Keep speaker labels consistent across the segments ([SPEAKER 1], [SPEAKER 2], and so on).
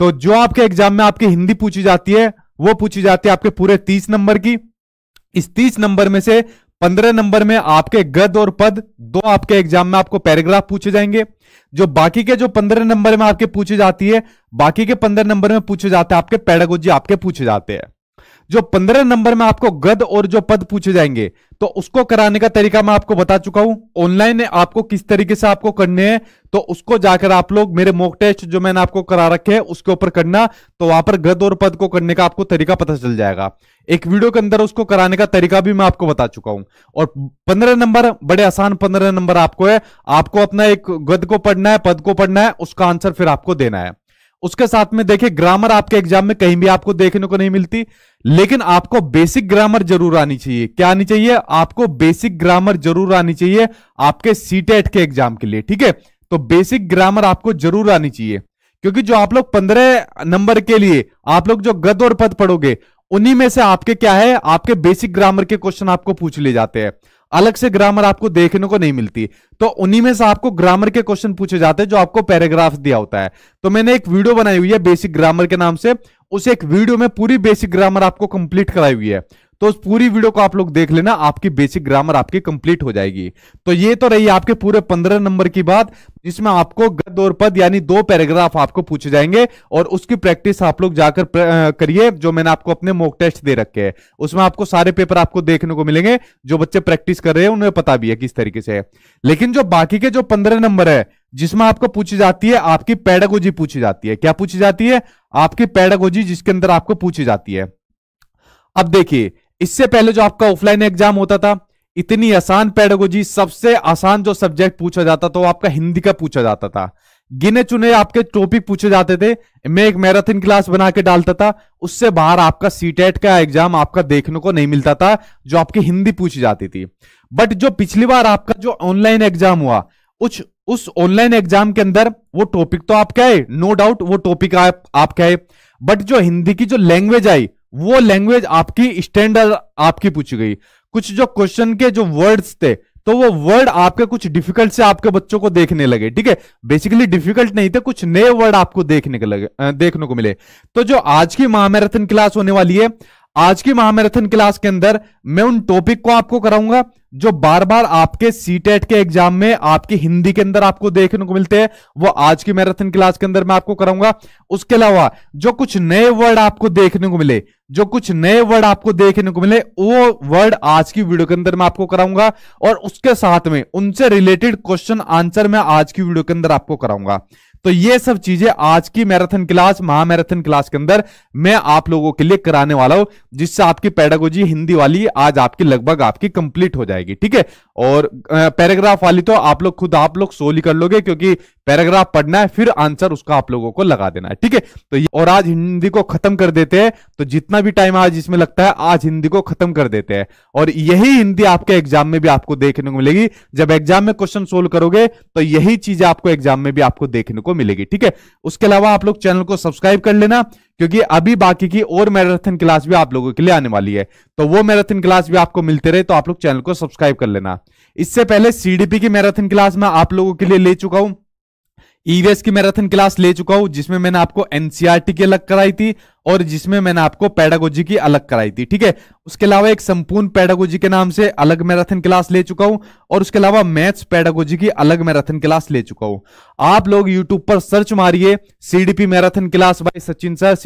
[SPEAKER 1] तो जो आपके एग्जाम में आपकी हिंदी पूछी जाती है वो पूछी जाती है आपके पूरे तीस नंबर की इस तीस नंबर में से पंद्रह नंबर में आपके गद और पद दो आपके एग्जाम में आपको पैराग्राफ पूछे जाएंगे जो बाकी के जो पंद्रह नंबर में आपके पूछे जाती है बाकी के पंद्रह नंबर में पूछे जाते हैं आपके पैडागोजी आपके पूछे जाते हैं जो पंद्रह नंबर में आपको गद और जो पद पूछे जाएंगे तो उसको कराने का तरीका मैं आपको बता चुका हूं ऑनलाइन आपको किस तरीके से आपको करने हैं तो उसको जाकर आप लोग मेरे मोक टेस्ट जो मैंने आपको करा रखे हैं उसके ऊपर करना तो वहां पर गद और पद को करने का आपको तरीका पता चल जाएगा एक वीडियो के अंदर उसको कराने का तरीका भी मैं आपको बता चुका हूं और पंद्रह नंबर बड़े आसान पंद्रह नंबर आपको है आपको अपना एक गद को पढ़ना है पद को पढ़ना है उसका आंसर फिर आपको देना है उसके साथ में देखिए ग्रामर आपके एग्जाम में कहीं भी आपको देखने को नहीं मिलती लेकिन आपको बेसिक ग्रामर जरूर आनी चाहिए क्या आनी चाहिए आपको बेसिक ग्रामर जरूर आनी चाहिए आपके सीटेट के एग्जाम के लिए ठीक है तो बेसिक ग्रामर आपको जरूर आनी चाहिए क्योंकि जो आप लोग पंद्रह नंबर के लिए आप लोग जो गद और पद पढ़ोगे उन्हीं में से आपके क्या है आपके बेसिक ग्रामर के क्वेश्चन आपको पूछ ले जाते हैं अलग से ग्रामर आपको देखने को नहीं मिलती तो उन्हीं में से आपको ग्रामर के क्वेश्चन पूछे जाते हैं जो आपको पैराग्राफ दिया होता है तो मैंने एक वीडियो बनाई हुई है बेसिक ग्रामर के नाम से उस एक वीडियो में पूरी बेसिक ग्रामर आपको कंप्लीट कराई हुई है तो उस पूरी वीडियो को आप लोग देख लेना आपकी बेसिक ग्रामर आपकी कंप्लीट हो जाएगी तो ये तो रही आपके पूरे पंद्रह नंबर की बात जिसमें आपको गद और पद यानी दो पैराग्राफ आपको पूछे जाएंगे और उसकी प्रैक्टिस आप लोग जाकर करिए जो मैंने आपको अपने मॉक टेस्ट दे रखे हैं उसमें आपको सारे पेपर आपको देखने को मिलेंगे जो बच्चे प्रैक्टिस कर रहे हैं उन्हें पता भी है किस तरीके से लेकिन जो बाकी के जो पंद्रह नंबर है जिसमें आपको पूछी जाती है आपकी पैडागोजी पूछी जाती है क्या पूछी जाती है आपकी पैडागोजी जिसके अंदर आपको पूछी जाती है अब देखिए इससे पहले जो आपका ऑफलाइन एग्जाम होता था इतनी आसान पेडोगोजी सबसे आसान जो सब्जेक्ट पूछा जाता था वो आपका हिंदी का पूछा जाता था गिने चुने आपके टॉपिक पूछे जाते थे मैं एक मैराथन क्लास बना के डालता था उससे बाहर आपका सीटेट e का एग्जाम आपका देखने को नहीं मिलता था जो आपकी हिंदी पूछी जाती थी बट जो पिछली बार आपका जो ऑनलाइन एग्जाम हुआ उस उस ऑनलाइन एग्जाम के अंदर वो टॉपिक तो आपका है नो डाउट वो टॉपिक आप, आपका है बट जो हिंदी की जो लैंग्वेज आई वो लैंग्वेज आपकी स्टैंडर्ड आपकी पूछी गई कुछ जो क्वेश्चन के जो वर्ड्स थे तो वो वर्ड आपके कुछ डिफिकल्ट से आपके बच्चों को देखने लगे ठीक है बेसिकली डिफिकल्ट नहीं थे कुछ नए वर्ड आपको देखने के लगे देखने को मिले तो जो आज की महामैराथन क्लास होने वाली है आज की महामैराथन क्लास के अंदर मैं उन टॉपिक को आपको कराऊंगा जो बार बार आपके सी टेट e के एग्जाम में आपकी हिंदी के अंदर आपको देखने को मिलते हैं वो आज की मैराथन क्लास के अंदर मैं आपको कराऊंगा उसके अलावा जो कुछ नए वर्ड आपको देखने को मिले जो कुछ नए वर्ड आपको देखने को मिले वो वर्ड आज की वीडियो के अंदर मैं आपको कराऊंगा और उसके साथ में उनसे रिलेटेड क्वेश्चन आंसर मैं आज की वीडियो के अंदर आपको कराऊंगा तो ये सब चीजें आज की मैराथन क्लास महामैराथन क्लास के अंदर मैं आप लोगों के लिए कराने वाला हूं जिससे आपकी पैडागोजी हिंदी वाली आज आपकी लगभग आपकी कंप्लीट हो जाएगी ठीक है और पैराग्राफ वाली तो आप लोग खुद आप लोग सोली कर लोगे क्योंकि पैराग्राफ पढ़ना है फिर आंसर उसका आप लोगों को लगा देना है ठीक है तो और आज हिंदी को खत्म कर देते हैं तो जितना भी टाइम आज इसमें लगता है आज हिंदी को खत्म कर देते हैं और यही हिंदी आपके एग्जाम में भी आपको देखने को मिलेगी जब एग्जाम में क्वेश्चन सोल्व करोगे तो यही चीज आपको एग्जाम में भी आपको देखने को आपको मिलेगी ठीक है उसके अलावा आप लोग चैनल को सब्सक्राइब कर लेना क्योंकि अभी बाकी की और मैराथन क्लास भी आप लोगों के लिए आने वाली है तो वो मैराथन क्लास भी आपको मिलते रहे तो आप लोग चैनल को सब्सक्राइब कर लेना इससे पहले सीडीपी की मैराथन क्लास में आप लोगों के लिए ले चुका हूं ईवीएस e की मैराथन क्लास ले चुका हूं जिसमें मैंने आपको एनसीआरटी e की अलग कराई थी और जिसमें मैंने आपको पैडागोजी की अलग कराई थी ठीक है उसके अलावा एक संपूर्ण पैडागोजी के नाम से अलग मैराथन क्लास ले चुका हूं और उसके अलावा मैथ्स पैडागोजी की अलग मैराथन क्लास ले चुका हूं आप लोग यूट्यूब पर सर्च मारिए CDP marathon class by Sachin sir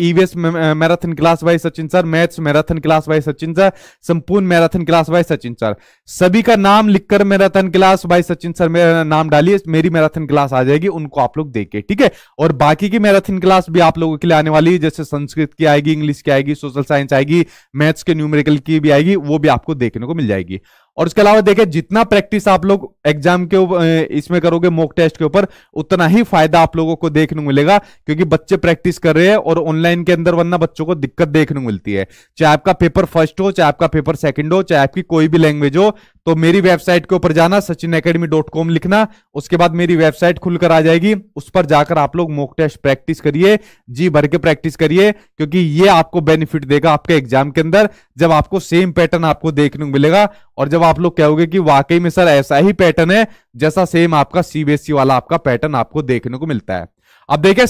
[SPEAKER 1] EVS marathon class by Sachin sir maths marathon class by Sachin sir संपूर्ण marathon class by Sachin sir सभी का नाम लिखकर marathon class by Sachin sir मेरा नाम डालिए मेरी मैराथन क्लास आ जाएगी उनको आप लोग देखिए ठीक है और बाकी की मैराथन क्लास भी आप लोगों के लिए आने वाली है जैसे जैसे संस्कृत की आएगी इंग्लिश की आएगी सोशल साइंस आएगी मैथ्स के न्यूमेरिकल की भी आएगी वो भी आपको देखने को मिल जाएगी और उसके अलावा देखिए जितना प्रैक्टिस आप लोग एग्जाम के इसमें करोगे मॉक टेस्ट के ऊपर उतना ही फायदा आप लोगों को देखने को मिलेगा क्योंकि बच्चे प्रैक्टिस कर रहे हैं और ऑनलाइन के अंदर वरना बच्चों को दिक्कत देखने को मिलती है चाहे आपका पेपर फर्स्ट हो चाहे आपका पेपर सेकंड हो चाहे आपकी कोई भी लैंग्वेज हो तो मेरी वेबसाइट के ऊपर जाना सचिन अकेडमी डॉट कॉम लिखना उसके बाद मेरी वेबसाइट खुलकर आ जाएगी उस पर जाकर आप लोग मॉक टेस्ट प्रैक्टिस करिए जी भर के प्रैक्टिस करिए क्योंकि ये आपको बेनिफिट देगा आपके एग्जाम के अंदर जब आपको सेम पैटर्न आपको देखने को मिलेगा और जब आप लोग कहोगे कि वाकई में सर ऐसा ही पैटर्न है जैसा सेम आपका सीबीएसई e वाला आपका पैटर्न आपको देखने को मिलता है अब देखिए